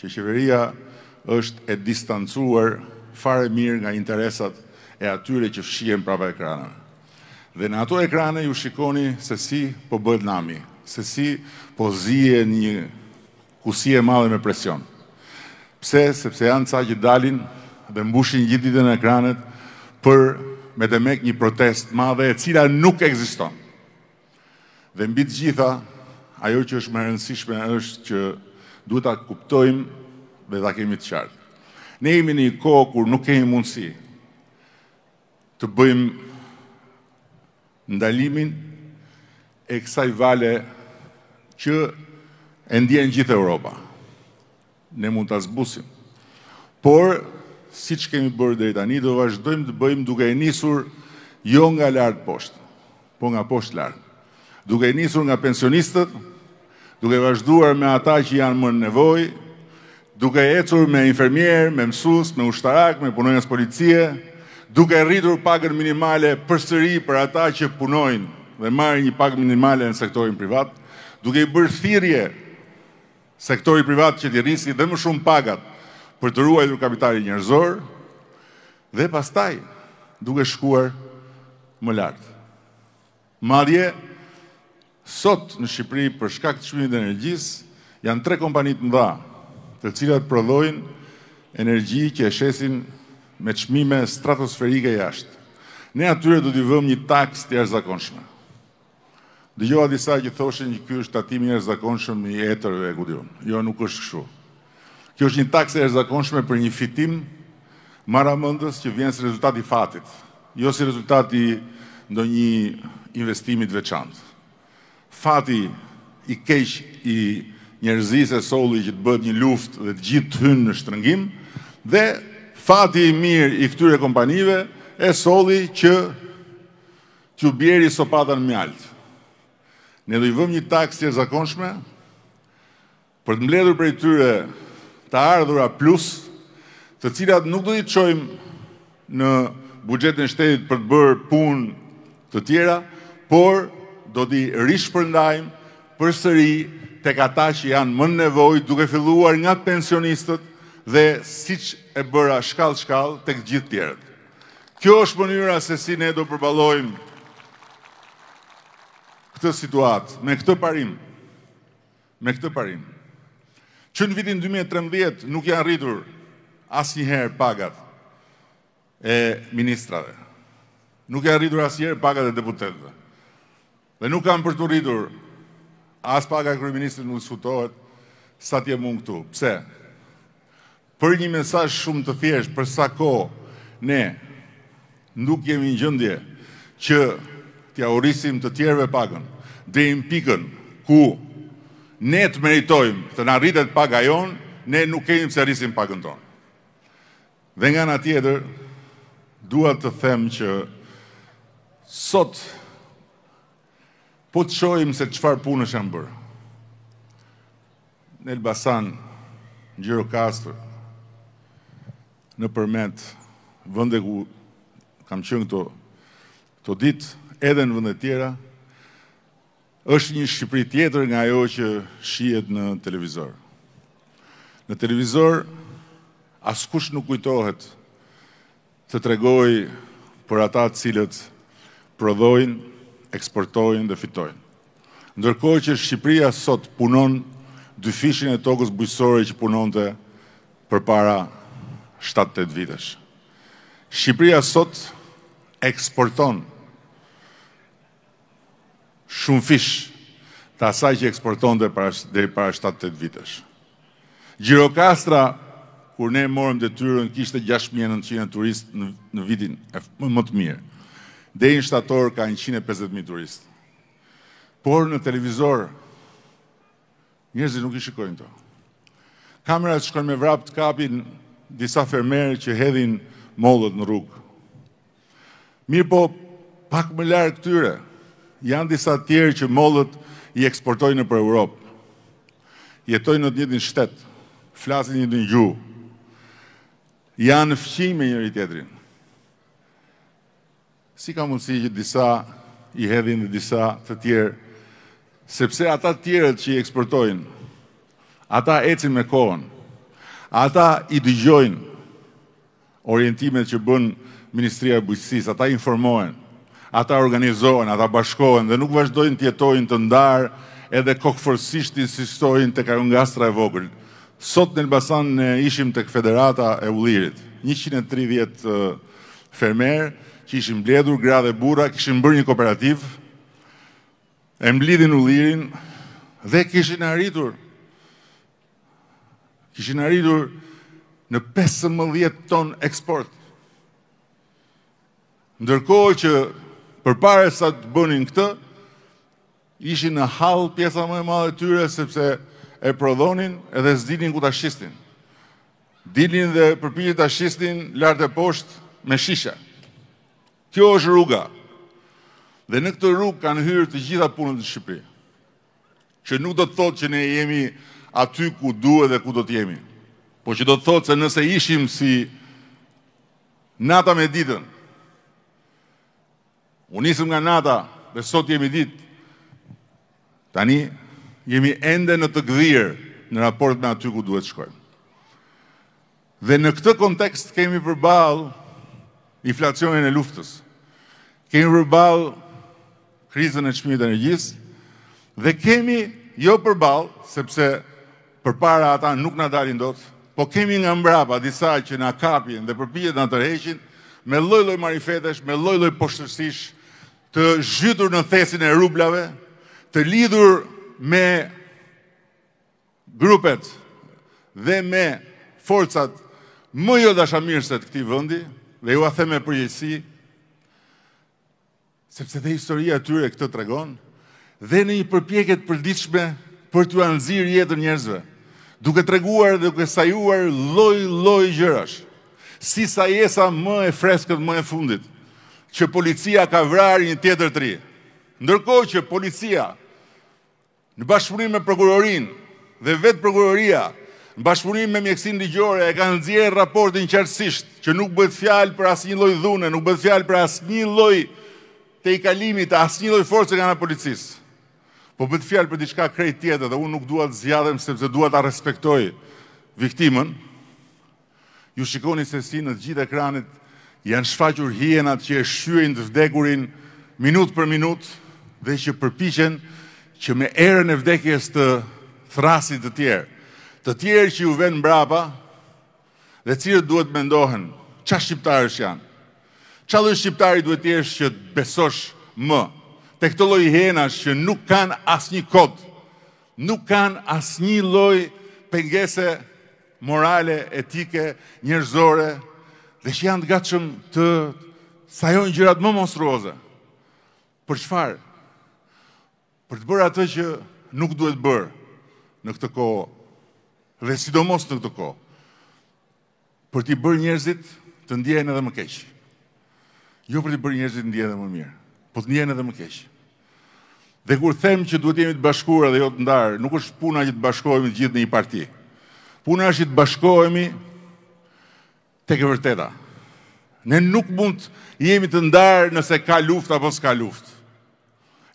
që qeveria është e distancuar fare mirë nga interesat e atyre që fshien prapa ekranën. Dhe në ato ekrane ju shikoni se si po bëhet nami, se si po zije një kusie madhe me presion. Pse, sepse janë ca që dalin dhe mbushin gjithë ditën në ekranet për me të mek një protest madhe e cila nuk eksiston. Dhe mbitë gjitha, ajo që është më rëndësishme është që duhet ta kuptojmë dhe ta kemi të qartë. Ne jemi në një kohë kur nuk kemi mundësi të bëjmë ndalimin e kësaj vale që e ndjen gjithë Europa. Ne mund ta zbusim. Por siç kemi bërë deri tani do vazhdojmë të bëjmë duke e nisur jo nga lart poshtë, por nga poshtë lart. Duke e nisur nga pensionistët, duke vazhduar me ata që janë më nevoj, duke ecur me infermier, me mësus, me ushtarak, me punojnës policie, duke rritur pagën minimale për sëri për ata që punojnë dhe marrë një pagë minimale në sektorin privat, duke i bërë thirje sektorin privat që t'i rrisi dhe më shumë pagat për të ruajtur kapitalin njerëzor, dhe pastaj duke shkuar më lartë. Madje, Sot në Shqipëri për shkak të çmimit të energjisë janë tre kompani të mëdha, të cilat prodhojnë energji që e shesin me çmime stratosferike jashtë. Ne atyre do t'i vëmë një taks të jo a disa që thoshin që ky është tatimi i jashtëzakonshëm i etërve e gudion. Jo, nuk është kështu. Kjo është një taksë e jashtëzakonshme për një fitim maramëndës që vjen si rezultat i fatit, jo si rezultat i ndonjë investimi të veçantë fati i keq i njerëzis e soli që të bët një luft dhe të gjithë të hynë në shtërëngim, dhe fati i mirë i këtyre kompanive e soli që që bjeri sopata në mjaltë. Ne do vëm një takës të zakonshme për të mbledhur për e tyre të ardhura plus, të cilat nuk do i qojmë në bugjetin shtetit për të bërë punë të tjera, por do t'i rish përndajmë për sëri të kata që janë më nevoj duke filluar nga pensionistët dhe si që e bëra shkall-shkall të gjithë tjerët. Kjo është mënyra se si ne do përbalojmë këtë situatë, me këtë parim, me këtë parim. Që në vitin 2013 nuk janë rritur asë njëherë pagat e ministrave, nuk janë rritur asë njëherë pagat e deputetve. Dhe nuk kam për të rritur as paga kërëministrë nuk sfutohet sa tje mund këtu. Pse? Për një mesaj shumë të thjesh, për sa ko ne nuk jemi në gjëndje që tja orisim të tjerve pagën, dhe im pikën ku ne të meritojmë të në rritet paga jonë, ne nuk kemi pëse rrisim pagën tonë. Dhe nga nga tjetër, dua të them që sot Po të shojmë se qëfar punë është jam bërë. Në Elbasan, në Gjiro Kastrë, në përmet vënde ku kam qënë këto, këto ditë, edhe në vënde tjera, është një Shqipëri tjetër nga jo që shijet në televizor. Në televizor, askush nuk kujtohet të tregoj për ata cilët prodhojnë, eksportojnë dhe fitojnë. Ndërkohë që Shqipëria sot punon dy fishin e tokës bujësore që punon të për para 7-8 vitesh. Shqipëria sot eksporton shumë fish të asaj që eksporton të para, dhe para 7-8 vitesh. Gjirokastra, kur ne morëm dhe tyrën, kishte 6.900 turist në, në vitin e më të mirë dhe i në shtator ka 150.000 turist. Por në televizor, njërëzit nuk i shikojnë të. Kamerat shkojnë me vrap të kapin disa fermerë që hedhin mollët në rrugë. Mirë po, pak më larë këtyre, janë disa tjerë që mollët i eksportojnë për Europë. Jetojnë në të një një shtetë, flasin një të një gjuë, janë fqime njëri tjetërinë si ka mundësi që disa i hedhin dhe disa të tjerë, sepse ata tjerët që i eksportojnë, ata ecin me kohën, ata i dygjojnë orientimet që bën Ministria e Bujqësis, ata informohen, ata organizohen, ata bashkohen dhe nuk vazhdojnë të jetojnë të ndarë edhe kokëfërsisht insistojnë të karungastra e vogël. Sot në Elbasan në ishim të Federata e Ullirit, 130 fermerë, që ishin bledur, gra dhe bura, kishin bërë një kooperativ, e mblidhin u lirin, dhe kishin arritur, kishin arritur në 15 ton eksport. Ndërkohë që përpare sa të bënin këtë, ishin në hall pjesa më e madhe e tyre sepse e prodhonin edhe zdinin ku të shistin. Dilin dhe përpiqen ta shistin lart e poshtë me shisha. Kjo është rruga. Dhe në këtë rrugë kanë hyrë të gjitha punët në Shqipëri. Që nuk do të thotë që ne jemi aty ku duhet dhe ku do të jemi. Po që do të thotë që nëse ishim si nata me ditën, unisëm nga nata dhe sot jemi ditë, tani jemi ende në të gdhirë në raport me aty ku duhet të shkojmë. Dhe në këtë kontekst kemi përbalë inflacionin e luftës, kemi përbal krizën e qmijet e energjisë, dhe kemi jo përbalë, sepse për para ata nuk në dalin do të, po kemi nga mbraba disa që në kapin dhe përpijet në tërheqin, me lojloj marifetesh, me lojloj poshtërsish, të zhytur në thesin e rublave, të lidhur me grupet dhe me forcat më jo dashamirëse të këti vëndi, dhe ju a theme përgjësi, sepse dhe historia tyre këtë të dhe në i përpjeket përdiqme për të anëzir jetër njerëzve, duke të reguar dhe duke sajuar loj, loj gjërash, si sa jesa më e freskët më e fundit, që policia ka vrarë një tjetër të ri. Ndërkohë që policia, në bashkëpunim me prokurorin dhe vetë prokuroria, në bashkëpunim me mjekësin një gjore, e kanë nëzirë raportin qërësisht, që nuk bëhet fjalë për asë një dhune, nuk bëhet fjalë për asë një lojë të i kalimit, asë një lojë forës e nga policis. Po bëtë fjalë për diçka krejt tjetë, dhe unë nuk duat zjadhem, sepse duat a respektoj viktimën Ju shikoni se si në gjithë ekranit, janë shfaqur hienat që e shqyën të vdekurin minut për minut, dhe që përpishen që me erën e vdekjes të thrasit të tjerë të tjerë që ju venë mbrapa, dhe cilët duhet me ndohen, qa shqiptarës janë? Qa dhe shqiptari duhet tjerë që besosh më? Te këto loj hena që nuk kanë asë një kodë, nuk kanë asë një loj pengese morale, etike, njërzore, dhe që janë të gatshëm të sajon gjërat më monstruoze. Për qëfarë? Për të bërë atë që nuk duhet bërë në këtë kohë dhe sidomos në këtë ko, për t'i bërë njerëzit të ndjejnë edhe më keqë. Jo për t'i bërë njerëzit të ndjejnë edhe më mirë, për po t'i ndjejnë edhe më keqë. Dhe kur them që duhet jemi të bashkura dhe jo të ndarë, nuk është puna që të bashkojmi të gjithë në i parti. Puna është që të bashkojmi të këvërteta. Ne nuk mund të jemi të ndarë nëse ka luft apo s'ka luft.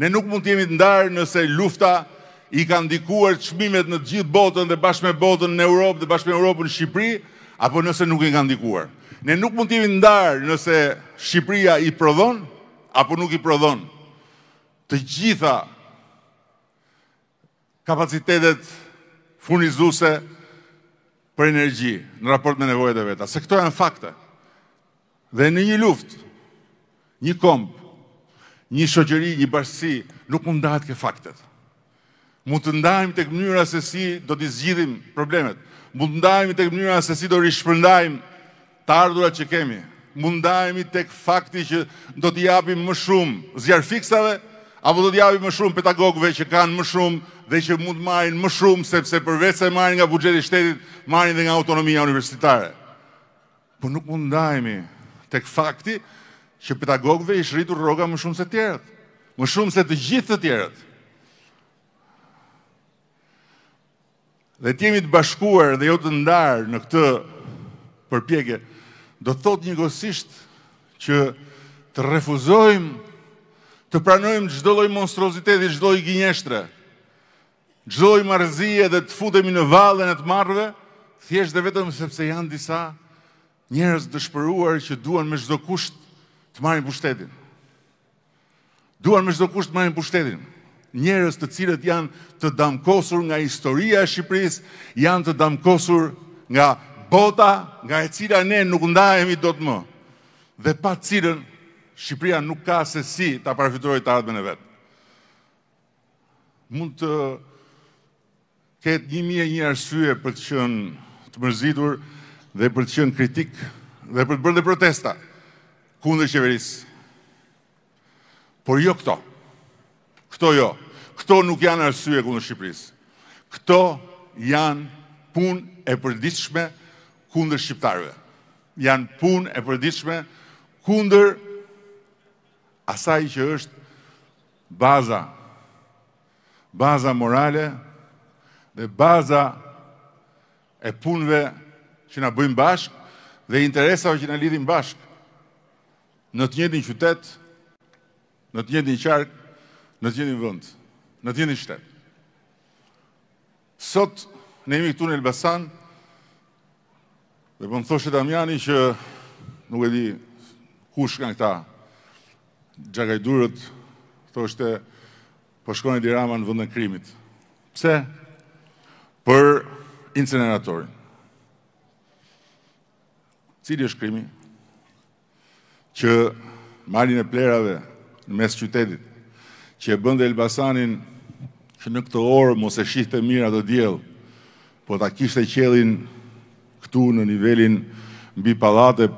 Ne nuk mund të jemi të ndarë nëse lufta i ka ndikuar çmimet në të gjithë botën dhe bashkë me botën në Europë dhe bashkë me Europën në Shqipëri, apo nëse nuk i ka ndikuar. Ne nuk mund të jemi ndar nëse Shqipëria i prodhon apo nuk i prodhon. Të gjitha kapacitetet furnizuese për energji në raport me nevojat e veta. Se këto janë fakte. Dhe në një luftë, një komp, një shoqëri, një bashkësi nuk mund ndahet ke faktet mund të ndajmë të këmënyra se si do të zgjidhim problemet, mund të ndajmë të këmënyra se si do rishpërndajmë të ardhurat që kemi, mund të ndajmë të kë fakti që do t'i japim më shumë zjarë apo do t'i japim më shumë petagogve që kanë më shumë dhe që mund të marrin më shumë sepse përveç se marrin nga buxheti i shtetit, marrin edhe nga autonomia universitare. Po nuk mund ndajemi tek fakti që pedagogëve i shritur rroga më shumë se të tjerët, më shumë se të gjithë të tjerët. dhe të jemi të bashkuar dhe jo të ndarë në këtë përpjekje, do të thot një gosisht që të refuzojmë, të pranojmë gjdoj monstruositeti, gjdoj gjinjeshtre, gjdoj marëzije dhe të futemi në valën e të marve, thjesht dhe vetëm sepse janë disa njërës dëshpëruar që duan me gjdo kusht të marim pushtetin. Duan me gjdo kusht të marim pushtetin. Duan me gjdo kusht të marim pushtetin njerës të cilët janë të damkosur nga historia e Shqipëris, janë të damkosur nga bota, nga e cila ne nuk ndajemi do të më. Dhe pa cilën, Shqipëria nuk ka se si të parafitrojë të ardhme në vetë. Mund të ketë një mje një arsye për të qënë të mërzitur dhe për të qënë kritik dhe për të bërë dhe protesta kundër qeverisë. Por jo këto. Por jo këto. Këto jo. Këto nuk janë arsye kundër Shqipërisë. Këto janë punë e përditshme kundër shqiptarëve. Janë punë e përditshme kundër asaj që është baza baza morale dhe baza e punëve që na bëjmë bashkë dhe interesave që na lidhin bashkë në të njëjtin qytet, në të njëjtin qark, në tjeni gjeni vënd, në tjeni gjeni shtetë. Sot, ne imi këtu në Elbasan, dhe përmë po në thoshe Damjani që nuk e di kush nga këta gjagaj durët, këto është përshkone po di rama në vëndën krimit. Pse? Për inceneratorin. Cili është krimi? Që marin e plerave në mes qytetit, që e bënde Elbasanin që në këtë orë mos e shihte mirë ato djelë, po ta kishte qelin këtu në nivelin mbi palate.